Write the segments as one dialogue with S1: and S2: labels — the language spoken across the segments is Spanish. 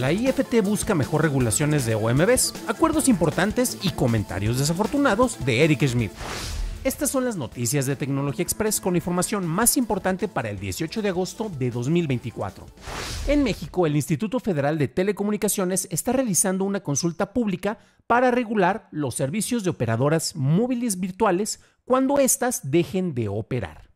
S1: La IFT busca mejor regulaciones de OMBs, acuerdos importantes y comentarios desafortunados de Eric Schmidt. Estas son las noticias de Tecnología Express con información más importante para el 18 de agosto de 2024. En México, el Instituto Federal de Telecomunicaciones está realizando una consulta pública para regular los servicios de operadoras móviles virtuales cuando éstas dejen de operar.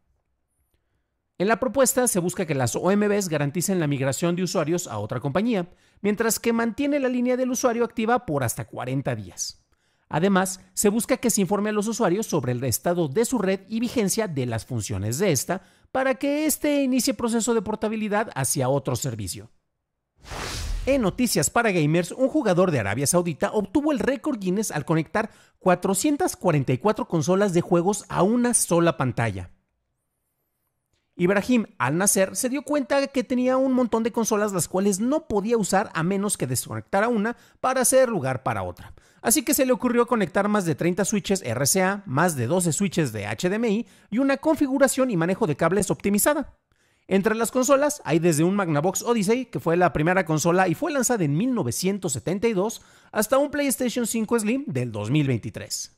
S1: En la propuesta se busca que las OMBs garanticen la migración de usuarios a otra compañía, mientras que mantiene la línea del usuario activa por hasta 40 días. Además, se busca que se informe a los usuarios sobre el estado de su red y vigencia de las funciones de esta para que éste inicie proceso de portabilidad hacia otro servicio. En noticias para gamers, un jugador de Arabia Saudita obtuvo el récord Guinness al conectar 444 consolas de juegos a una sola pantalla. Ibrahim, al nacer, se dio cuenta que tenía un montón de consolas las cuales no podía usar a menos que desconectara una para hacer lugar para otra. Así que se le ocurrió conectar más de 30 switches RCA, más de 12 switches de HDMI y una configuración y manejo de cables optimizada. Entre las consolas hay desde un Magnavox Odyssey, que fue la primera consola y fue lanzada en 1972, hasta un PlayStation 5 Slim del 2023.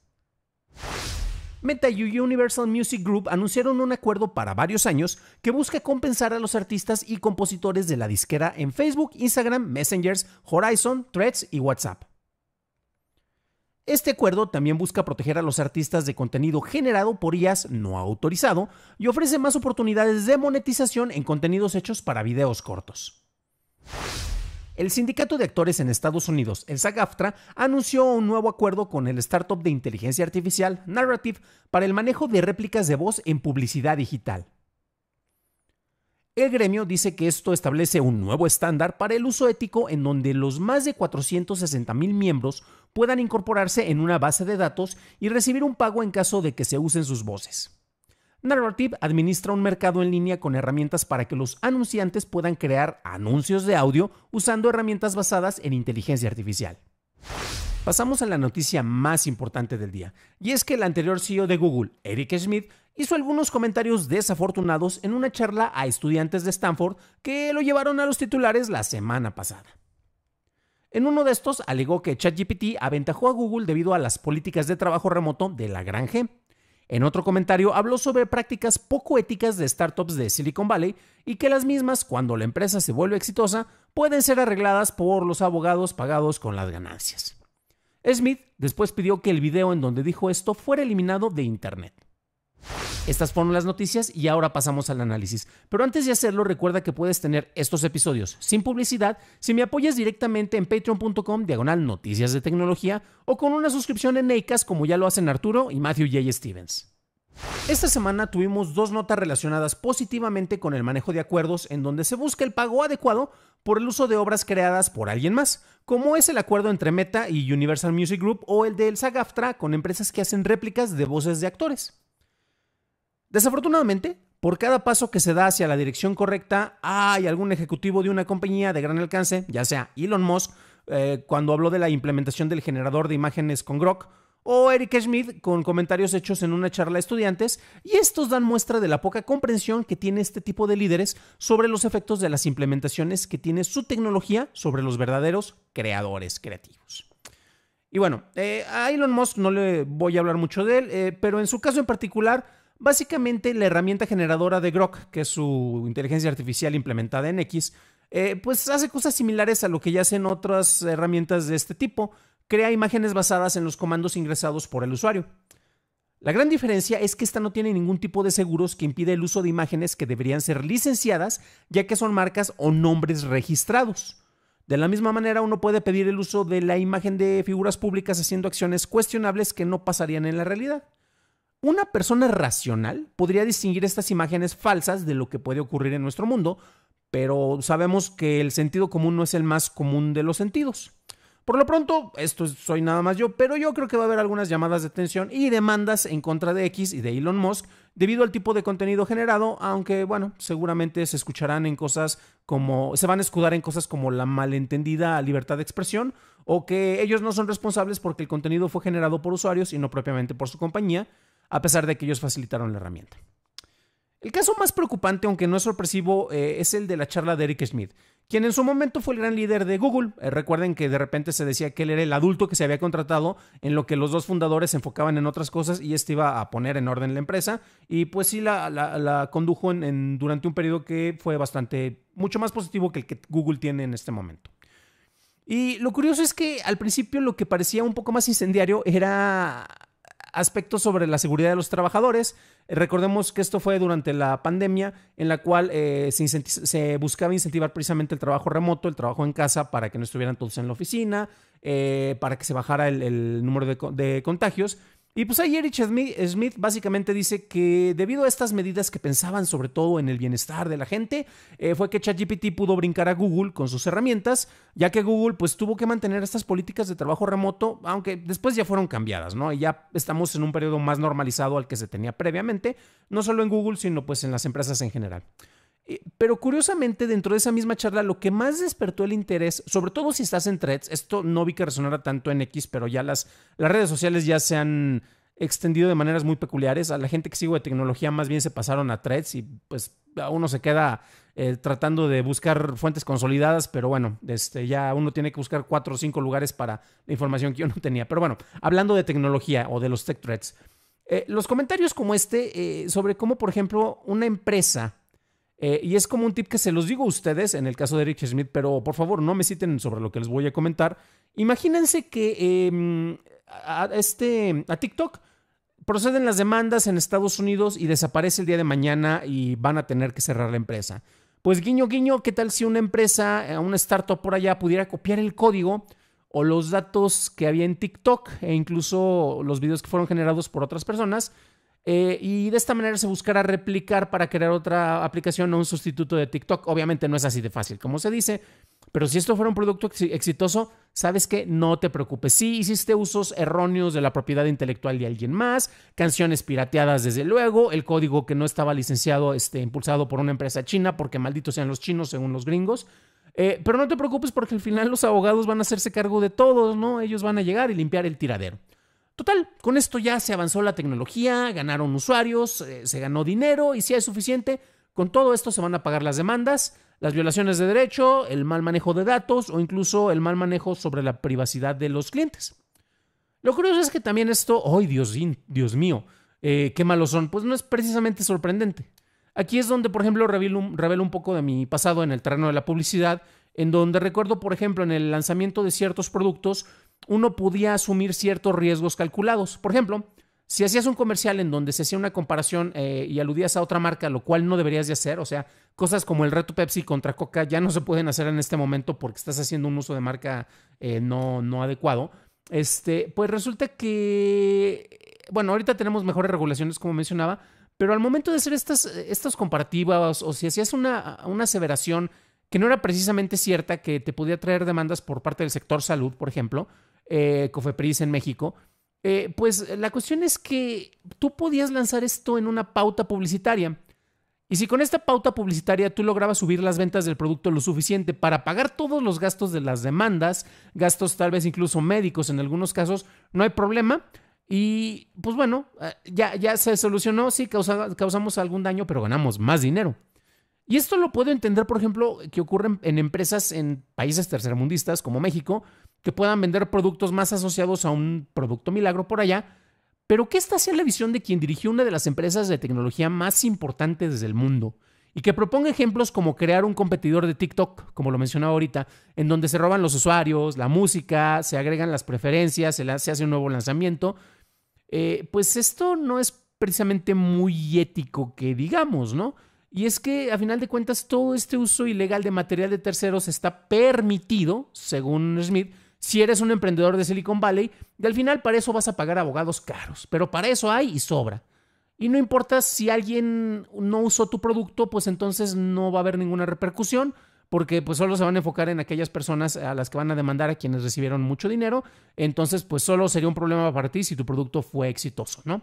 S1: Meta y Universal Music Group anunciaron un acuerdo para varios años que busca compensar a los artistas y compositores de la disquera en Facebook, Instagram, Messengers, Horizon, Threads y WhatsApp. Este acuerdo también busca proteger a los artistas de contenido generado por IAS no autorizado y ofrece más oportunidades de monetización en contenidos hechos para videos cortos. El sindicato de actores en Estados Unidos, el sag anunció un nuevo acuerdo con el startup de inteligencia artificial Narrative para el manejo de réplicas de voz en publicidad digital. El gremio dice que esto establece un nuevo estándar para el uso ético en donde los más de 460 mil miembros puedan incorporarse en una base de datos y recibir un pago en caso de que se usen sus voces. Narrative administra un mercado en línea con herramientas para que los anunciantes puedan crear anuncios de audio usando herramientas basadas en inteligencia artificial. Pasamos a la noticia más importante del día, y es que el anterior CEO de Google, Eric Schmidt, hizo algunos comentarios desafortunados en una charla a estudiantes de Stanford que lo llevaron a los titulares la semana pasada. En uno de estos alegó que ChatGPT aventajó a Google debido a las políticas de trabajo remoto de la Gran en otro comentario habló sobre prácticas poco éticas de startups de Silicon Valley y que las mismas, cuando la empresa se vuelve exitosa, pueden ser arregladas por los abogados pagados con las ganancias. Smith después pidió que el video en donde dijo esto fuera eliminado de Internet. Estas fueron las noticias y ahora pasamos al análisis. Pero antes de hacerlo, recuerda que puedes tener estos episodios sin publicidad si me apoyas directamente en patreon.com diagonal noticias de tecnología o con una suscripción en EICAS como ya lo hacen Arturo y Matthew J. Stevens. Esta semana tuvimos dos notas relacionadas positivamente con el manejo de acuerdos en donde se busca el pago adecuado por el uso de obras creadas por alguien más, como es el acuerdo entre Meta y Universal Music Group o el del SAGAFTRA con empresas que hacen réplicas de voces de actores. Desafortunadamente, por cada paso que se da hacia la dirección correcta, hay algún ejecutivo de una compañía de gran alcance, ya sea Elon Musk, eh, cuando habló de la implementación del generador de imágenes con Grok, o Eric Schmidt con comentarios hechos en una charla de estudiantes, y estos dan muestra de la poca comprensión que tiene este tipo de líderes sobre los efectos de las implementaciones que tiene su tecnología sobre los verdaderos creadores creativos. Y bueno, eh, a Elon Musk no le voy a hablar mucho de él, eh, pero en su caso en particular, Básicamente la herramienta generadora de Grok, que es su inteligencia artificial implementada en X, eh, pues hace cosas similares a lo que ya hacen otras herramientas de este tipo, crea imágenes basadas en los comandos ingresados por el usuario. La gran diferencia es que esta no tiene ningún tipo de seguros que impide el uso de imágenes que deberían ser licenciadas, ya que son marcas o nombres registrados. De la misma manera, uno puede pedir el uso de la imagen de figuras públicas haciendo acciones cuestionables que no pasarían en la realidad. Una persona racional podría distinguir estas imágenes falsas de lo que puede ocurrir en nuestro mundo, pero sabemos que el sentido común no es el más común de los sentidos. Por lo pronto, esto soy nada más yo, pero yo creo que va a haber algunas llamadas de atención y demandas en contra de X y de Elon Musk debido al tipo de contenido generado, aunque bueno, seguramente se escucharán en cosas como, se van a escudar en cosas como la malentendida libertad de expresión o que ellos no son responsables porque el contenido fue generado por usuarios y no propiamente por su compañía a pesar de que ellos facilitaron la herramienta. El caso más preocupante, aunque no es sorpresivo, eh, es el de la charla de Eric Schmidt, quien en su momento fue el gran líder de Google. Eh, recuerden que de repente se decía que él era el adulto que se había contratado, en lo que los dos fundadores se enfocaban en otras cosas y este iba a poner en orden la empresa. Y pues sí, la, condujo durante un periodo que fue bastante, mucho más positivo que el que Google tiene en este momento. Y lo curioso es que al principio lo que parecía un poco más incendiario era aspectos sobre la seguridad de los trabajadores. Eh, recordemos que esto fue durante la pandemia en la cual eh, se, buscaba incentivar precisamente el trabajo remoto, el trabajo en casa, para que no estuvieran todos en la oficina, eh, para que se bajara el, número de contagios. Y pues ahí Erich Smith básicamente dice que debido a estas medidas que pensaban sobre todo en el bienestar de la gente, eh, fue que ChatGPT pudo brincar a Google con sus herramientas, ya que Google pues tuvo que mantener estas políticas de trabajo remoto, aunque después ya fueron cambiadas, ¿no? Y ya estamos en un periodo más normalizado al que se tenía previamente, no solo en Google, sino pues en las empresas en general. Eh, pero curiosamente, dentro de esa misma charla, lo que más despertó el interés, sobre todo si estás en threads, esto no vi que resonara tanto en X, pero ya las, las redes sociales ya se han extendido de maneras muy peculiares. A la gente que sigo de tecnología más bien se pasaron a threads y pues a uno se queda eh, tratando de buscar fuentes consolidadas, pero bueno, este, ya uno tiene que buscar cuatro o cinco lugares para la información que yo no tenía. Pero bueno, hablando de tecnología o de los tech threads, eh, los comentarios como este sobre cómo, por ejemplo, una empresa eh, y es como un tip que se los digo a ustedes en el caso de Eric Schmidt, pero por favor no me citen sobre lo que les voy a comentar. Imagínense que em, a, este, a TikTok proceden las demandas en Estados Unidos y desaparece el día de mañana y van a tener que cerrar la empresa. Pues guiño, guiño, ¿qué tal si una empresa, eh, una startup por allá pudiera copiar el código o los datos que había en TikTok e incluso los videos que fueron generados por otras personas? Eh, y de esta manera se buscará replicar para crear otra aplicación o un sustituto de TikTok. Obviamente no es así de fácil como se dice, pero si esto fuera un producto exitoso, sabes que no te preocupes. Sí hiciste usos erróneos de la propiedad intelectual de alguien más, canciones pirateadas desde luego, el código que no estaba licenciado, este, impulsado por una empresa china, porque malditos sean los chinos según los gringos. Eh, pero no te preocupes porque al final los abogados van a hacerse cargo de todo, ¿no? Ellos van a llegar y limpiar el tiradero. Total, con esto ya se avanzó la tecnología, ganaron usuarios, eh, se ganó dinero y si es suficiente, con todo esto se van a pagar las demandas, las violaciones de derecho, el mal manejo de datos o incluso el mal manejo sobre la privacidad de los clientes. Lo curioso es que también esto, ¡ay Dios, mío! Eh, qué malos son, pues no es precisamente sorprendente. Aquí es donde, por ejemplo, revelo un poco de mi pasado en el terreno de la publicidad, en donde recuerdo, por ejemplo, en el lanzamiento de ciertos productos, uno podía asumir ciertos riesgos calculados. Por ejemplo, si hacías un comercial en donde se hacía una comparación eh, y aludías a otra marca, lo cual no deberías de hacer, o sea, cosas como el reto Pepsi contra Coca ya no se pueden hacer en este momento porque estás haciendo un uso de marca eh, no, adecuado, este, pues resulta que, bueno, ahorita tenemos mejores regulaciones, como mencionaba, pero al momento de hacer estas, estas comparativas o si hacías una aseveración que no era precisamente cierta, que te podía traer demandas por parte del sector salud, por ejemplo, eh, Cofepris en México, eh, pues la cuestión es que tú podías lanzar esto en una pauta publicitaria. Y si con esta pauta publicitaria tú lograbas subir las ventas del producto lo suficiente para pagar todos los gastos de las demandas, gastos tal vez incluso médicos en algunos casos, no hay problema. Y pues bueno, eh, ya, ya se solucionó, sí, causamos algún daño, pero ganamos más dinero. Y esto lo puedo entender, por ejemplo, que ocurre en empresas en países tercermundistas como México, que puedan vender productos más asociados a un producto milagro por allá, pero que esta sea la visión de quien dirigió una de las empresas de tecnología más importantes del mundo y que proponga ejemplos como crear un competidor de TikTok, como lo mencionaba ahorita, en donde se roban los usuarios, la música, se agregan las preferencias, se, hace un nuevo lanzamiento. Eh, pues esto no es precisamente muy ético que digamos, ¿no? Y es que, a final de cuentas, todo este uso ilegal de material de terceros está permitido, según Smith, si eres un emprendedor de Silicon Valley, y al final para eso vas a pagar abogados caros, pero para eso hay y sobra. Y no importa si alguien no usó tu producto, pues entonces no va a haber ninguna repercusión, porque pues solo se van a enfocar en aquellas personas a las que van a demandar a quienes recibieron mucho dinero, entonces pues solo sería un problema para ti si tu producto fue exitoso, ¿no?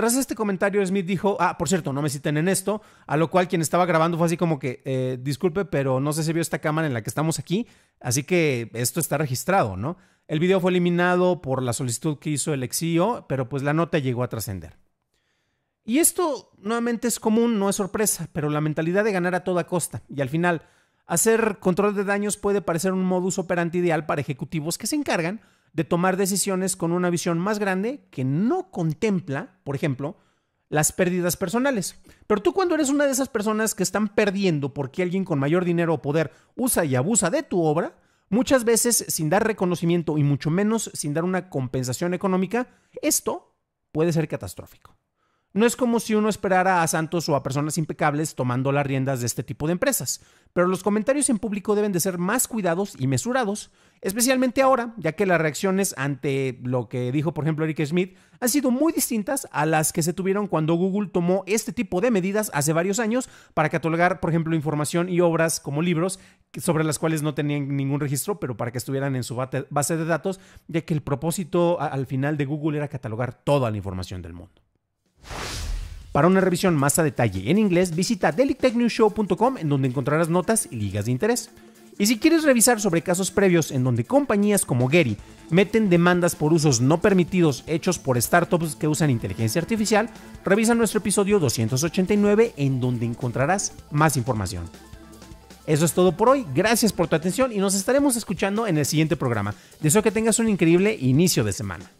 S1: Tras este comentario, Smith dijo, ah, por cierto, no me citen en esto, a lo cual quien estaba grabando fue así como que, eh, disculpe, pero no sé si vio esta cámara en la que estamos aquí, así que esto está registrado, ¿no? El video fue eliminado por la solicitud que hizo el exío, e pero pues la nota llegó a trascender. Y esto nuevamente es común, no es sorpresa, pero la mentalidad de ganar a toda costa, y al final, hacer control de daños puede parecer un modus operandi ideal para ejecutivos que se encargan de tomar decisiones con una visión más grande que no contempla, por ejemplo, las pérdidas personales. Pero tú cuando eres una de esas personas que están perdiendo porque alguien con mayor dinero o poder usa y abusa de tu obra, muchas veces sin dar reconocimiento y mucho menos sin dar una compensación económica, esto puede ser catastrófico. No es como si uno esperara a santos o a personas impecables tomando las riendas de este tipo de empresas, pero los comentarios en público deben de ser más cuidados y mesurados, especialmente ahora, ya que las reacciones ante lo que dijo, por ejemplo, Eric Schmidt, han sido muy distintas a las que se tuvieron cuando Google tomó este tipo de medidas hace varios años para catalogar, por ejemplo, información y obras como libros sobre las cuales no tenían ningún registro, pero para que estuvieran en su base de datos, ya que el propósito al final de Google era catalogar toda la información del mundo. Para una revisión más a detalle en inglés, visita delictechnewshow.com en donde encontrarás notas y ligas de interés. Y si quieres revisar sobre casos previos en donde compañías como Gary meten demandas por usos no permitidos hechos por startups que usan inteligencia artificial, revisa nuestro episodio 289 en donde encontrarás más información. Eso es todo por hoy, gracias por tu atención y nos estaremos escuchando en el siguiente programa. Deseo que tengas un increíble inicio de semana.